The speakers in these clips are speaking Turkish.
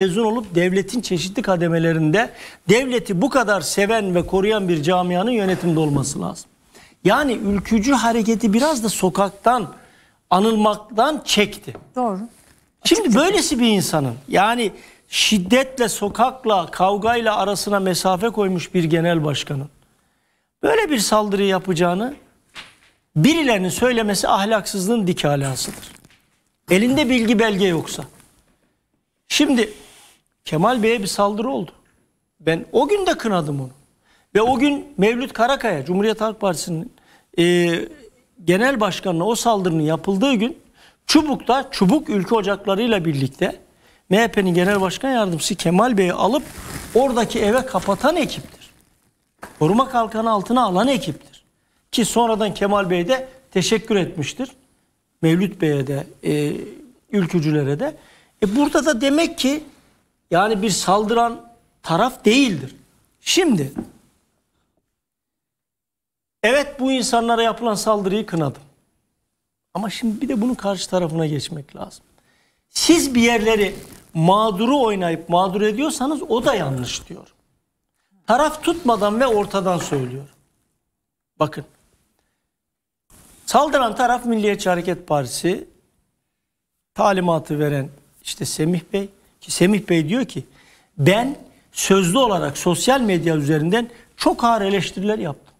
mezun olup devletin çeşitli kademelerinde devleti bu kadar seven ve koruyan bir camianın yönetimde olması lazım. Yani ülkücü hareketi biraz da sokaktan anılmaktan çekti. Doğru. Şimdi böylesi bir insanın yani şiddetle, sokakla, kavgayla arasına mesafe koymuş bir genel başkanın böyle bir saldırı yapacağını birilerinin söylemesi ahlaksızlığın dik alasıdır. Elinde bilgi belge yoksa. Şimdi Kemal Bey'e bir saldırı oldu. Ben o gün de kınadım onu. Ve o gün Mevlüt Karakaya, Cumhuriyet Halk Partisi'nin e, genel başkanına o saldırının yapıldığı gün Çubuk'ta Çubuk Ülke Ocakları'yla birlikte MHP'nin genel başkan yardımcısı Kemal Bey'i alıp oradaki eve kapatan ekiptir. Koruma kalkanı altına alan ekiptir. Ki sonradan Kemal Bey de teşekkür etmiştir. Mevlüt Bey'e de, e, ülkücülere de. E burada da demek ki yani bir saldıran taraf değildir. Şimdi evet bu insanlara yapılan saldırıyı kınadım. Ama şimdi bir de bunun karşı tarafına geçmek lazım. Siz bir yerleri mağduru oynayıp mağdur ediyorsanız o da yanlış diyor. Taraf tutmadan ve ortadan söylüyor. Bakın. Saldıran taraf Milliyetçi Hareket Partisi talimatı veren işte Semih Bey ki Semih Bey diyor ki ben sözlü olarak sosyal medya üzerinden çok ağır eleştiriler yaptım.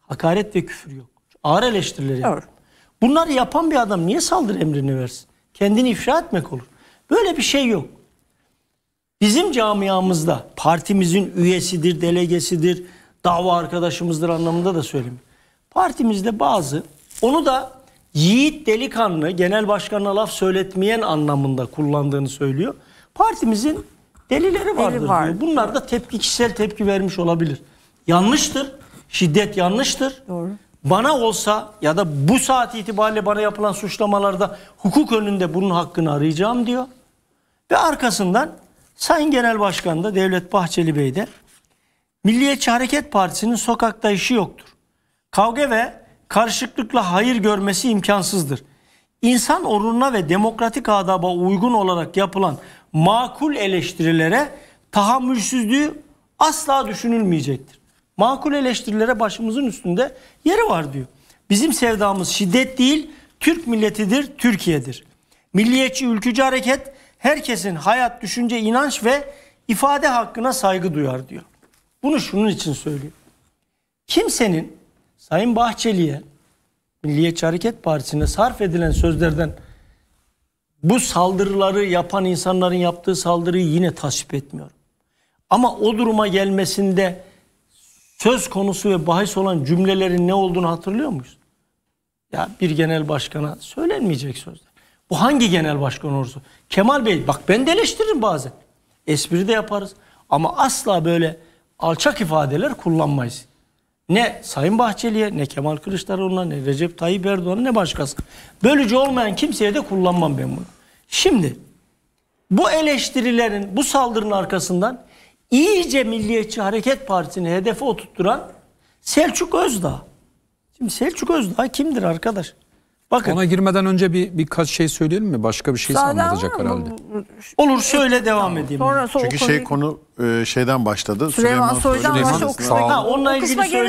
Hakaret ve küfür yok. Ağır eleştiriler yaptım. Doğru. Bunları yapan bir adam niye saldırı emrini versin? Kendini ifşa etmek olur. Böyle bir şey yok. Bizim camiamızda partimizin üyesidir, delegesidir, dava arkadaşımızdır anlamında da söylemiyorum. Partimizde bazı onu da yiğit delikanlı genel başkanına laf söyletmeyen anlamında kullandığını söylüyor. Partimizin delileri vardır Deli var. diyor. Bunlar da tepki kişisel tepki vermiş olabilir. Yanlıştır. Şiddet yanlıştır. Doğru. Bana olsa ya da bu saat itibariyle bana yapılan suçlamalarda hukuk önünde bunun hakkını arayacağım diyor. Ve arkasından Sayın Genel Başkan da Devlet Bahçeli Bey de Milliyetçi Hareket Partisi'nin sokakta işi yoktur. Kavga ve karışıklıkla hayır görmesi imkansızdır insan oruna ve demokratik adaba uygun olarak yapılan makul eleştirilere tahammülsüzlüğü asla düşünülmeyecektir. Makul eleştirilere başımızın üstünde yeri var diyor. Bizim sevdamız şiddet değil, Türk milletidir, Türkiye'dir. Milliyetçi ülkücü hareket herkesin hayat, düşünce, inanç ve ifade hakkına saygı duyar diyor. Bunu şunun için söylüyor. Kimsenin Sayın Bahçeli'ye Milliyetçi Hareket Partisi'ne sarf edilen sözlerden bu saldırıları yapan insanların yaptığı saldırıyı yine tasvip etmiyorum. Ama o duruma gelmesinde söz konusu ve bahis olan cümlelerin ne olduğunu hatırlıyor muyuz? Ya bir genel başkana söylenmeyecek sözler. Bu hangi genel başkan olursa. Kemal Bey bak ben de eleştiririm bazen. Espri de yaparız. Ama asla böyle alçak ifadeler kullanmayız. Ne Sayın Bahçeli'ye, ne Kemal Kılıçdaroğlu'na, ne Recep Tayyip Erdoğan'a, ne başkası. Bölücü olmayan kimseye de kullanmam ben bunu. Şimdi bu eleştirilerin, bu saldırının arkasından iyice Milliyetçi Hareket Partisi'ni hedefe oturtturan Selçuk Özdağ. Şimdi Selçuk Özdağ kimdir arkadaş? Bakın. Ona girmeden önce bir birkaç şey söyleyelim mi? Başka bir şey anlatacak herhalde. Olur söyle devam edeyim. Sonra, sonra Çünkü şey konu e, şeyden başladı. Süleyman, Süleyman Soylu'dan başladı. Onunla ilgili söyle.